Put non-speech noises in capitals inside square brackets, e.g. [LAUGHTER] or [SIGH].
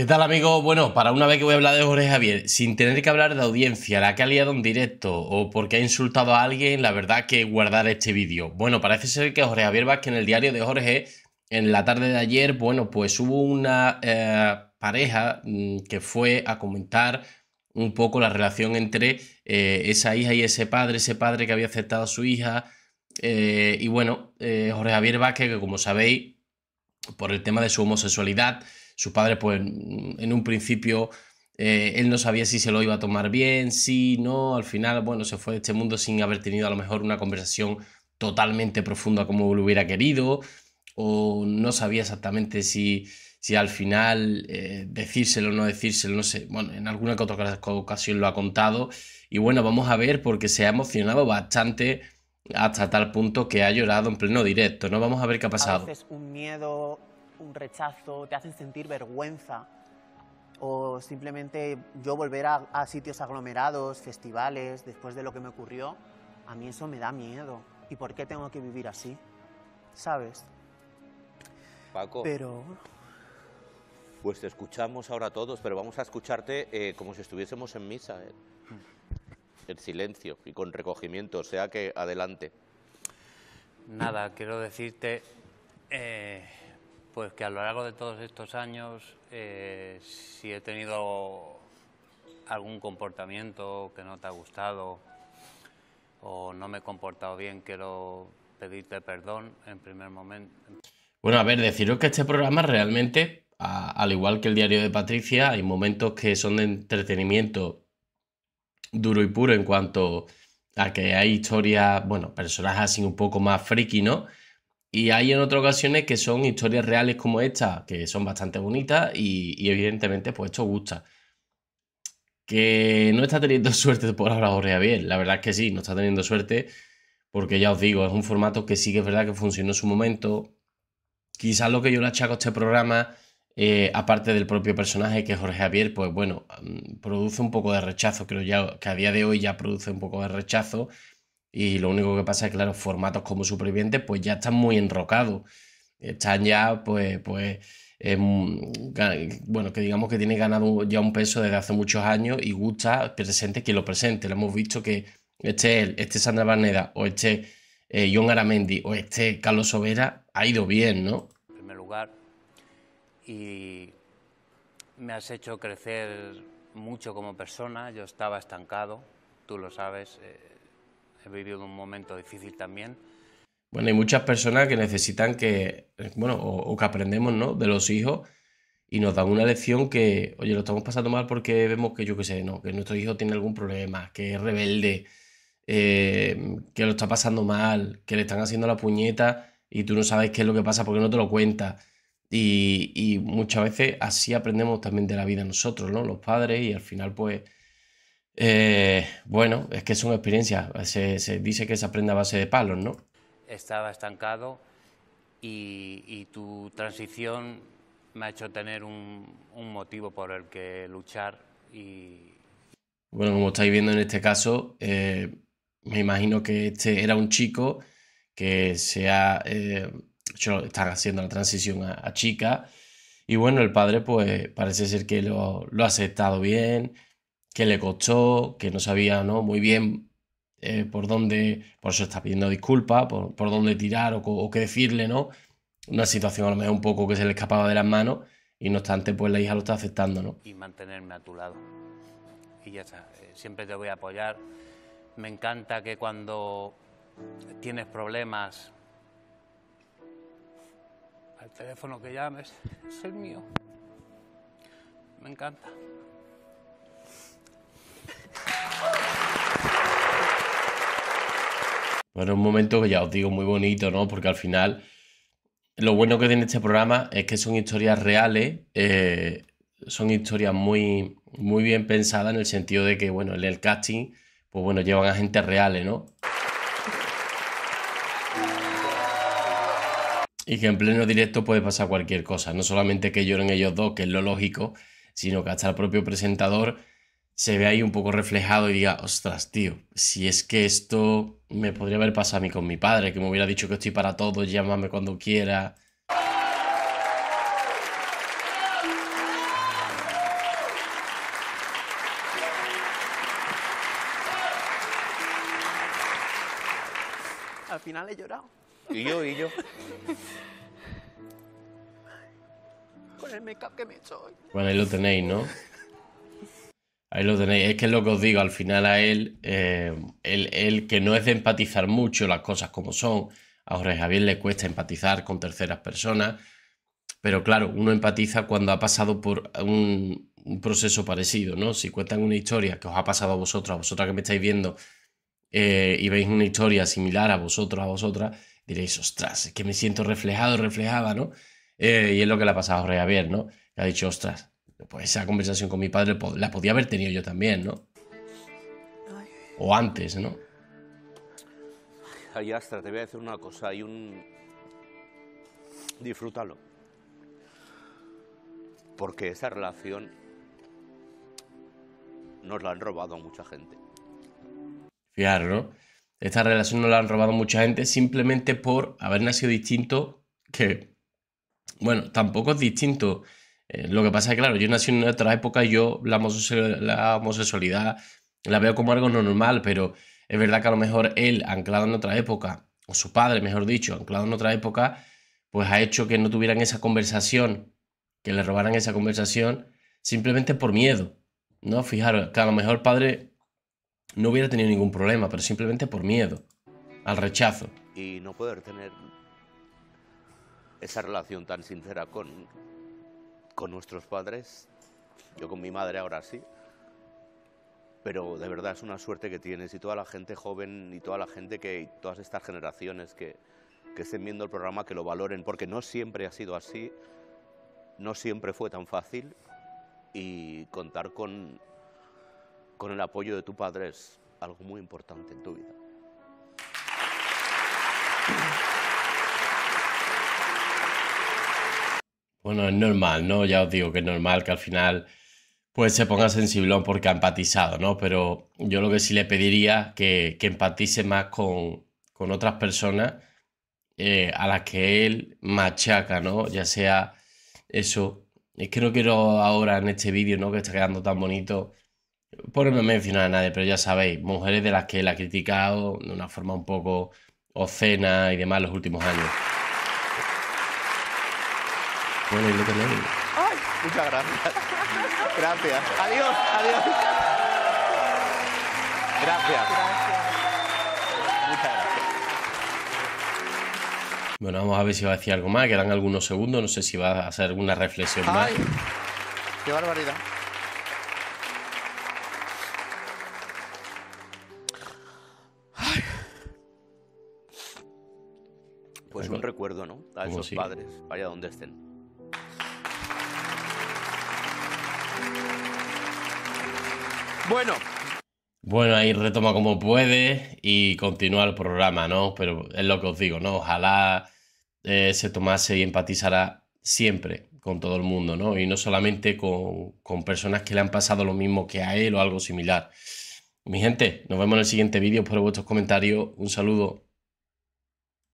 ¿Qué tal amigos? Bueno, para una vez que voy a hablar de Jorge Javier, sin tener que hablar de audiencia, la que ha liado en directo o porque ha insultado a alguien, la verdad que guardar este vídeo. Bueno, parece ser que Jorge Javier Vázquez en el diario de Jorge, en la tarde de ayer, bueno, pues hubo una eh, pareja mm, que fue a comentar un poco la relación entre eh, esa hija y ese padre, ese padre que había aceptado a su hija. Eh, y bueno, Jorge Javier Vázquez, que como sabéis, por el tema de su homosexualidad, su padre, pues en un principio, eh, él no sabía si se lo iba a tomar bien, si no. Al final, bueno, se fue de este mundo sin haber tenido a lo mejor una conversación totalmente profunda como lo hubiera querido, o no sabía exactamente si, al final eh, decírselo o no decírselo, no sé, bueno, en alguna que otra ocasión lo ha contado. Y bueno, vamos a ver porque se ha emocionado bastante hasta tal punto que ha llorado en pleno directo, ¿no? Vamos a ver qué ha pasado. un miedo un rechazo, te hacen sentir vergüenza o simplemente yo volver a, sitios aglomerados, festivales, después de lo que me ocurrió, a mí eso me da miedo. ¿Y por qué tengo que vivir así? ¿Sabes? Paco. Pero... Pues te escuchamos ahora todos, pero vamos a escucharte eh, como si estuviésemos en misa. Eh. Mm. En silencio y con recogimiento, o sea que adelante. Nada, quiero decirte... Eh, pues que a lo largo de todos estos años, eh, si he tenido algún comportamiento que no te ha gustado o no me he comportado bien, quiero pedirte perdón en primer momento. Bueno, a ver, deciros que este programa realmente, al igual que el diario de Patricia, hay momentos que son de entretenimiento duro y puro en cuanto a que hay historias, bueno, personajes así un poco más friki, ¿no? Y hay en otras ocasiones que son historias reales como esta, que son bastante bonitas y, evidentemente pues esto gusta. Que no está teniendo [LAUGHS] suerte por ahora Jorge Javier, la verdad es que sí, no está teniendo suerte porque ya os digo, es un formato que sí que es verdad que funcionó en su momento. Quizás lo que yo le achaco a este programa, eh, aparte del propio personaje que es Jorge Javier, pues bueno, mm, produce un poco de rechazo, creo ya que a día de hoy ya produce un poco de rechazo y lo único que pasa es que, claro, formatos como Supervivientes pues ya están muy enrocados. Están ya, pues, pues, em, bueno, que digamos que tiene ganado ya un peso desde hace muchos años y gusta presente quien lo presente. Lo hemos visto que este él, este Sandra Barneda o este eh, John Aramendi o este Carlos Sobera ha ido bien, ¿no? En primer lugar, y me has hecho crecer mucho como persona. Yo estaba estancado, tú lo sabes. Eh, he vivido un momento difícil también. Bueno, hay muchas personas que necesitan que, bueno, o, que aprendemos, ¿no? De los hijos y nos dan una lección que, oye, lo estamos pasando mal porque vemos que, yo qué sé, ¿no? Que nuestro hijo tiene algún problema, que es rebelde, eh, que lo está pasando mal, que le están haciendo la puñeta y tú no sabes qué es lo que pasa porque no te lo cuenta. Y, y muchas veces así aprendemos también de la vida nosotros, ¿no? Los padres y al final, pues eh, bueno, es que es una experiencia. Se, dice que se aprende a base de palos, ¿no? Estaba estancado y, tu transición me ha hecho tener un, motivo por el que luchar y... Bueno, como estáis viendo en este caso, eh, me imagino que este era un chico que se ha... Eh, está haciendo la transición a, chica y bueno, el padre pues parece ser que lo ha aceptado bien, que le costó, que no sabía ¿no? muy bien eh, por dónde, por eso está pidiendo disculpas, por, dónde tirar o, o, qué decirle, ¿no? Una situación a lo mejor un poco que se le escapaba de las manos y no obstante, pues la hija lo está aceptando, ¿no? Y mantenerme a tu lado. Y ya está, eh, siempre te voy a apoyar. Me encanta que cuando tienes problemas, al teléfono que llames, es el mío. Me encanta. Bueno, un momento que ya os digo muy bonito, ¿no? Porque al final lo bueno que tiene este programa es que son historias reales, eh, son historias muy, muy bien pensadas en el sentido de que, bueno, en el casting, pues bueno, llevan a gente real, ¿no? Y que en pleno directo puede pasar cualquier cosa, no solamente que lloren ellos dos, que es lo lógico, sino que hasta el propio presentador se ve ahí un poco reflejado y diga, ostras, tío, si es que esto me podría haber pasado a mí con mi padre, que me hubiera dicho que estoy para todo, llámame cuando quiera. Al final he llorado. Y yo, y yo. Con el make-up que me he hecho Bueno, ahí lo tenéis, ¿no? Ahí lo tenéis. Es que es lo que os digo, al final a él, él, eh, que no es de empatizar mucho las cosas como son. A Jorge Javier le cuesta empatizar con terceras personas, pero claro, uno empatiza cuando ha pasado por un, proceso parecido, ¿no? Si cuentan una historia que os ha pasado a vosotros, a vosotras que me estáis viendo, eh, y veis una historia similar a vosotros, a vosotras, diréis, ostras, es que me siento reflejado, reflejada, ¿no? Eh, y es lo que le ha pasado a Jorge Javier, ¿no? Que ha dicho, ostras, pues esa conversación con mi padre la podía haber tenido yo también, ¿no? O antes, ¿no? Ay, Astra, te voy a decir una cosa, hay un... Disfrútalo. Porque esa relación nos la han robado a mucha gente. Fiar, ¿no? Esta relación nos la han robado mucha gente simplemente por haber nacido distinto que... Bueno, tampoco es distinto eh, lo que pasa es que, claro, yo nací en otra época y yo la homosexualidad, la homosexualidad la veo como algo normal, pero es verdad que a lo mejor él, anclado en otra época, o su padre, mejor dicho, anclado en otra época, pues ha hecho que no tuvieran esa conversación, que le robaran esa conversación, simplemente por miedo. ¿No? Fijaros, que a lo mejor el padre no hubiera tenido ningún problema, pero simplemente por miedo al rechazo. Y no poder tener esa relación tan sincera con con nuestros padres, yo con mi madre ahora sí, pero de verdad es una suerte que tienes y toda la gente joven y toda la gente que, todas estas generaciones que, que estén viendo el programa, que lo valoren, porque no siempre ha sido así, no siempre fue tan fácil y contar con, con el apoyo de tu padre es algo muy importante en tu vida. Bueno, es normal, ¿no? Ya os digo que es normal que al final pues se ponga sensiblón porque ha empatizado, ¿no? Pero yo lo que sí le pediría que, que empatice más con, otras personas eh, a las que él machaca, ¿no? Ya sea eso. Es que no quiero ahora en este vídeo, ¿no? Que está quedando tan bonito. Ponerme a mencionar a nadie, pero ya sabéis, mujeres de las que él ha criticado de una forma un poco obscena y demás los últimos años. Bueno, y muchas gracias. Gracias. Adiós, adiós. Gracias. Muchas gracias. Bueno, vamos a ver si va a decir algo más. Quedan algunos segundos. No sé si va a hacer alguna reflexión Ay, ¡Qué barbaridad! Pues un recuerdo, ¿no? A esos padres, vaya donde estén. Bueno. Bueno, ahí retoma como puede y continúa el programa, ¿no? Pero es lo que os digo, ¿no? Ojalá eh, se tomase y empatizara siempre con todo el mundo, ¿no? Y no solamente con, con personas que le han pasado lo mismo que a él o algo similar. Mi gente, nos vemos en el siguiente vídeo. Espero vuestros comentarios. Un saludo.